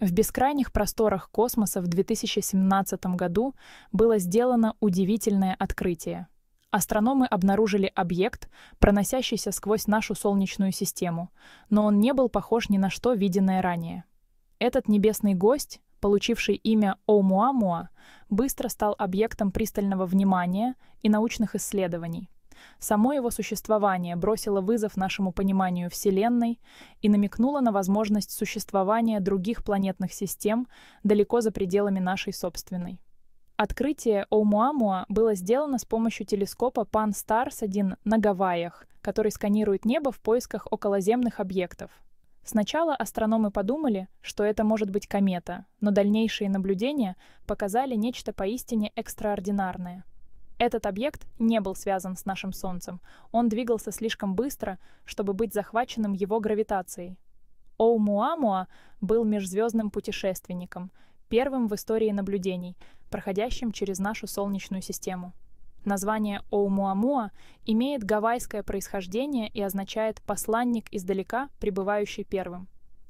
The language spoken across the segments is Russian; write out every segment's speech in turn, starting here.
В бескрайних просторах космоса в 2017 году было сделано удивительное открытие. Астрономы обнаружили объект, проносящийся сквозь нашу Солнечную систему, но он не был похож ни на что виденное ранее. Этот небесный гость, получивший имя Оумуамуа, быстро стал объектом пристального внимания и научных исследований – Само его существование бросило вызов нашему пониманию Вселенной и намекнуло на возможность существования других планетных систем далеко за пределами нашей собственной. Открытие Оумуамуа было сделано с помощью телескопа Pan-STARRS-1 на Гавайях, который сканирует небо в поисках околоземных объектов. Сначала астрономы подумали, что это может быть комета, но дальнейшие наблюдения показали нечто поистине экстраординарное – этот объект не был связан с нашим Солнцем. Он двигался слишком быстро, чтобы быть захваченным его гравитацией. Оумуамуа был межзвездным путешественником, первым в истории наблюдений, проходящим через нашу Солнечную систему. Название Оумуамуа имеет гавайское происхождение и означает «посланник издалека, пребывающий первым».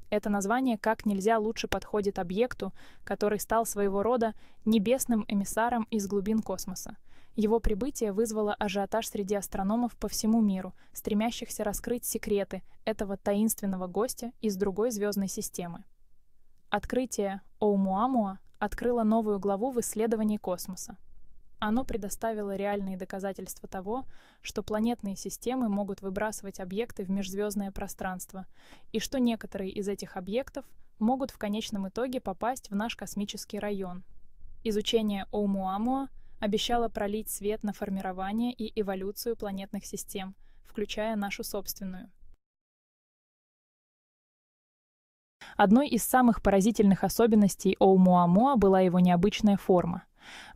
Это название как нельзя лучше подходит объекту, который стал своего рода небесным эмиссаром из глубин космоса — его прибытие вызвало ажиотаж среди астрономов по всему миру, стремящихся раскрыть секреты этого таинственного гостя из другой звездной системы. Открытие Оумуамуа открыло новую главу в исследовании космоса. Оно предоставило реальные доказательства того, что планетные системы могут выбрасывать объекты в межзвездное пространство, и что некоторые из этих объектов могут в конечном итоге попасть в наш космический район. Изучение Оумуамуа обещала пролить свет на формирование и эволюцию планетных систем, включая нашу собственную. Одной из самых поразительных особенностей Оумуамуа была его необычная форма.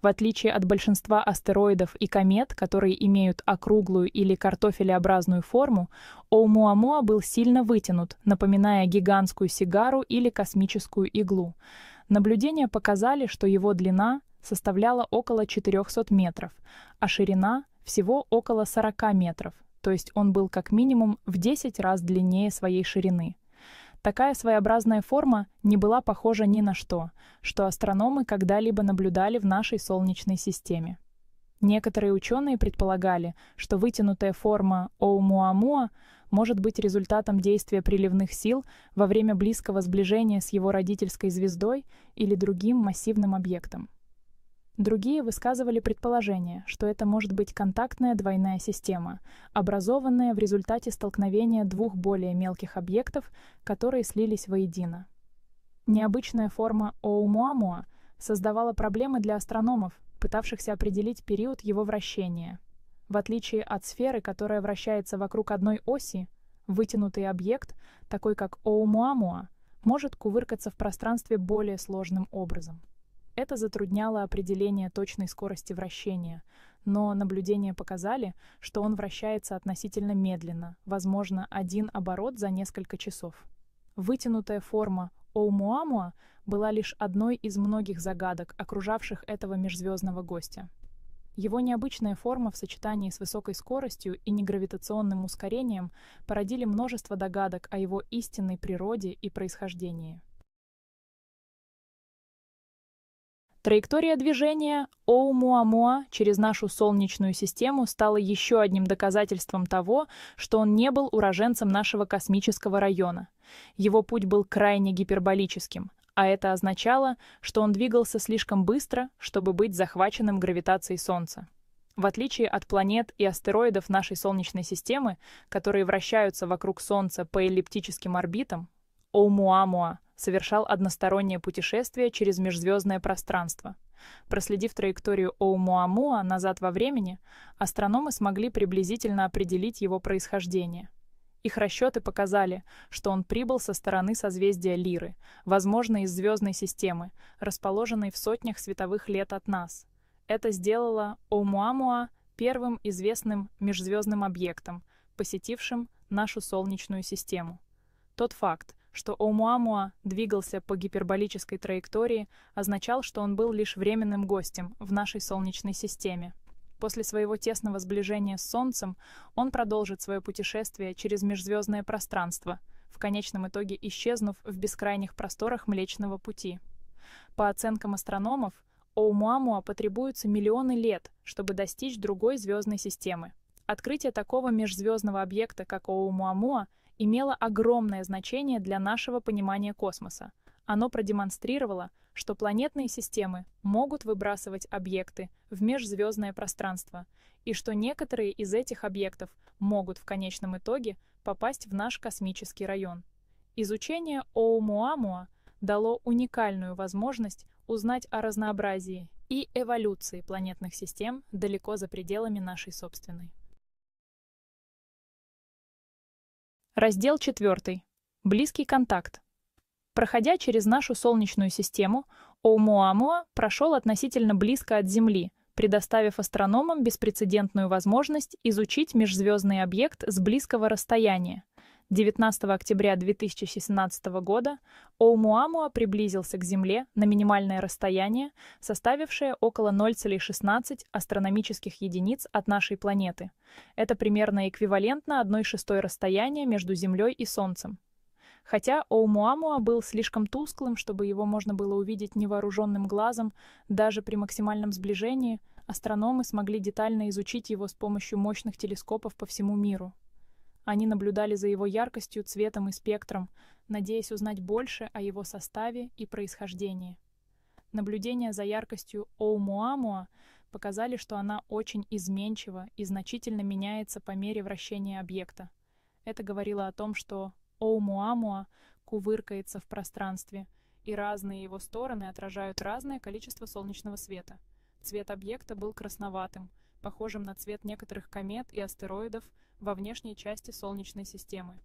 В отличие от большинства астероидов и комет, которые имеют округлую или картофелеобразную форму, Оумуамуа был сильно вытянут, напоминая гигантскую сигару или космическую иглу. Наблюдения показали, что его длина составляла около 400 метров, а ширина всего около 40 метров, то есть он был как минимум в 10 раз длиннее своей ширины. Такая своеобразная форма не была похожа ни на что, что астрономы когда-либо наблюдали в нашей Солнечной системе. Некоторые ученые предполагали, что вытянутая форма Оумуамуа может быть результатом действия приливных сил во время близкого сближения с его родительской звездой или другим массивным объектом. Другие высказывали предположение, что это может быть контактная двойная система, образованная в результате столкновения двух более мелких объектов, которые слились воедино. Необычная форма Оумуамуа создавала проблемы для астрономов, пытавшихся определить период его вращения. В отличие от сферы, которая вращается вокруг одной оси, вытянутый объект, такой как Оумуамуа, может кувыркаться в пространстве более сложным образом. Это затрудняло определение точной скорости вращения, но наблюдения показали, что он вращается относительно медленно, возможно, один оборот за несколько часов. Вытянутая форма Оумуамуа была лишь одной из многих загадок, окружавших этого межзвездного гостя. Его необычная форма в сочетании с высокой скоростью и негравитационным ускорением породили множество догадок о его истинной природе и происхождении. Траектория движения Оумуамуа через нашу Солнечную систему стала еще одним доказательством того, что он не был уроженцем нашего космического района. Его путь был крайне гиперболическим, а это означало, что он двигался слишком быстро, чтобы быть захваченным гравитацией Солнца. В отличие от планет и астероидов нашей Солнечной системы, которые вращаются вокруг Солнца по эллиптическим орбитам, Оумуамуа — совершал одностороннее путешествие через межзвездное пространство. Проследив траекторию Оумуамуа назад во времени, астрономы смогли приблизительно определить его происхождение. Их расчеты показали, что он прибыл со стороны созвездия Лиры, возможно, из звездной системы, расположенной в сотнях световых лет от нас. Это сделало Оумуамуа первым известным межзвездным объектом, посетившим нашу Солнечную систему. Тот факт, что Оумуамуа двигался по гиперболической траектории, означал, что он был лишь временным гостем в нашей Солнечной системе. После своего тесного сближения с Солнцем он продолжит свое путешествие через межзвездное пространство, в конечном итоге исчезнув в бескрайних просторах Млечного Пути. По оценкам астрономов, Оумуамуа потребуется миллионы лет, чтобы достичь другой звездной системы. Открытие такого межзвездного объекта, как Оумуамуа, имело огромное значение для нашего понимания космоса. Оно продемонстрировало, что планетные системы могут выбрасывать объекты в межзвездное пространство, и что некоторые из этих объектов могут в конечном итоге попасть в наш космический район. Изучение Оумуамуа дало уникальную возможность узнать о разнообразии и эволюции планетных систем далеко за пределами нашей собственной. Раздел 4. Близкий контакт. Проходя через нашу Солнечную систему, Оумуамуа прошел относительно близко от Земли, предоставив астрономам беспрецедентную возможность изучить межзвездный объект с близкого расстояния. 19 октября 2017 года Оумуамуа приблизился к Земле на минимальное расстояние, составившее около 0,16 астрономических единиц от нашей планеты. Это примерно эквивалентно 1 шестой расстояния между Землей и Солнцем. Хотя Оумуамуа был слишком тусклым, чтобы его можно было увидеть невооруженным глазом, даже при максимальном сближении, астрономы смогли детально изучить его с помощью мощных телескопов по всему миру. Они наблюдали за его яркостью, цветом и спектром, надеясь узнать больше о его составе и происхождении. Наблюдения за яркостью Оумуамуа показали, что она очень изменчива и значительно меняется по мере вращения объекта. Это говорило о том, что Оумуамуа кувыркается в пространстве, и разные его стороны отражают разное количество солнечного света. Цвет объекта был красноватым, похожим на цвет некоторых комет и астероидов, во внешней части Солнечной системы.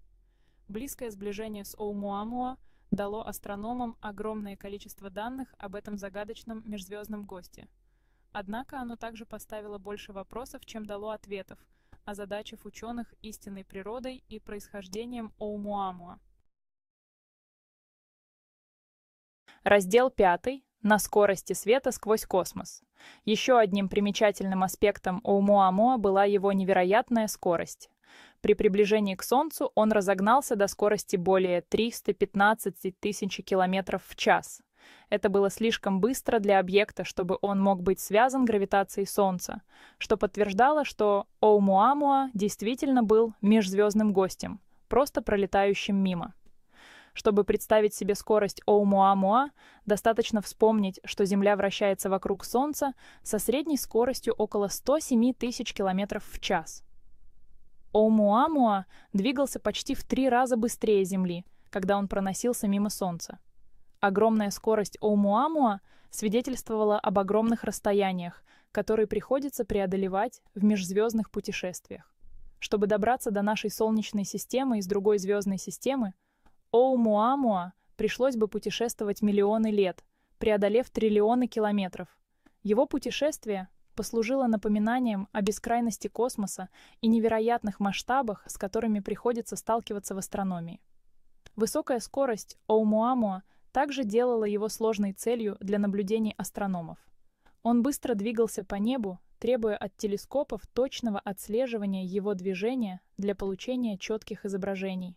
Близкое сближение с Оумуамуа дало астрономам огромное количество данных об этом загадочном межзвездном госте. Однако оно также поставило больше вопросов, чем дало ответов, озадачив ученых истинной природой и происхождением Оумуамуа. Раздел пятый на скорости света сквозь космос. Еще одним примечательным аспектом Оумуамуа была его невероятная скорость. При приближении к Солнцу он разогнался до скорости более 315 тысяч километров в час. Это было слишком быстро для объекта, чтобы он мог быть связан гравитацией Солнца, что подтверждало, что Оумуамуа действительно был межзвездным гостем, просто пролетающим мимо. Чтобы представить себе скорость Оумуамуа, достаточно вспомнить, что Земля вращается вокруг Солнца со средней скоростью около 107 тысяч километров в час. Оумуамуа двигался почти в три раза быстрее Земли, когда он проносился мимо Солнца. Огромная скорость Оумуамуа свидетельствовала об огромных расстояниях, которые приходится преодолевать в межзвездных путешествиях. Чтобы добраться до нашей Солнечной системы из другой звездной системы, Оумуамуа пришлось бы путешествовать миллионы лет, преодолев триллионы километров. Его путешествие послужило напоминанием о бескрайности космоса и невероятных масштабах, с которыми приходится сталкиваться в астрономии. Высокая скорость Оумуамуа также делала его сложной целью для наблюдений астрономов. Он быстро двигался по небу, требуя от телескопов точного отслеживания его движения для получения четких изображений.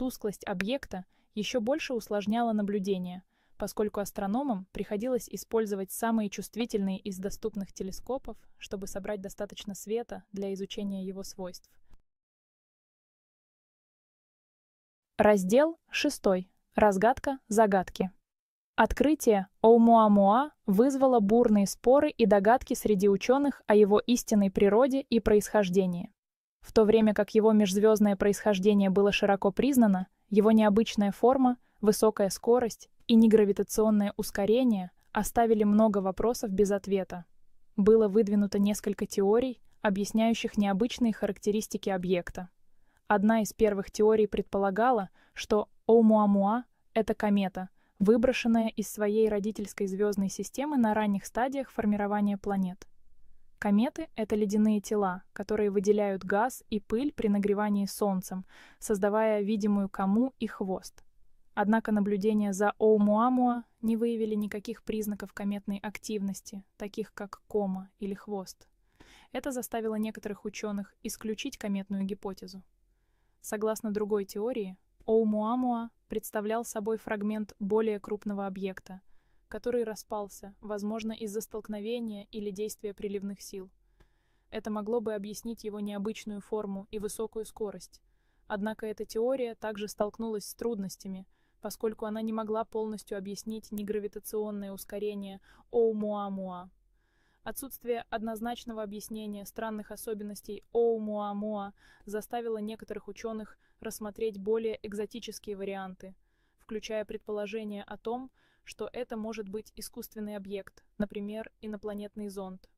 Тусклость объекта еще больше усложняла наблюдение, поскольку астрономам приходилось использовать самые чувствительные из доступных телескопов, чтобы собрать достаточно света для изучения его свойств. Раздел 6. Разгадка загадки. Открытие Оумуамуа вызвало бурные споры и догадки среди ученых о его истинной природе и происхождении. В то время как его межзвездное происхождение было широко признано, его необычная форма, высокая скорость и негравитационное ускорение оставили много вопросов без ответа. Было выдвинуто несколько теорий, объясняющих необычные характеристики объекта. Одна из первых теорий предполагала, что Оумуамуа — это комета, выброшенная из своей родительской звездной системы на ранних стадиях формирования планет. Кометы — это ледяные тела, которые выделяют газ и пыль при нагревании солнцем, создавая видимую кому и хвост. Однако наблюдения за Оумуамуа не выявили никаких признаков кометной активности, таких как кома или хвост. Это заставило некоторых ученых исключить кометную гипотезу. Согласно другой теории, Оумуамуа представлял собой фрагмент более крупного объекта, который распался, возможно, из-за столкновения или действия приливных сил. Это могло бы объяснить его необычную форму и высокую скорость. Однако эта теория также столкнулась с трудностями, поскольку она не могла полностью объяснить негравитационное ускорение Оумуамуа. Отсутствие однозначного объяснения странных особенностей Оумуамуа заставило некоторых ученых рассмотреть более экзотические варианты, включая предположение о том, что это может быть искусственный объект, например, инопланетный зонд,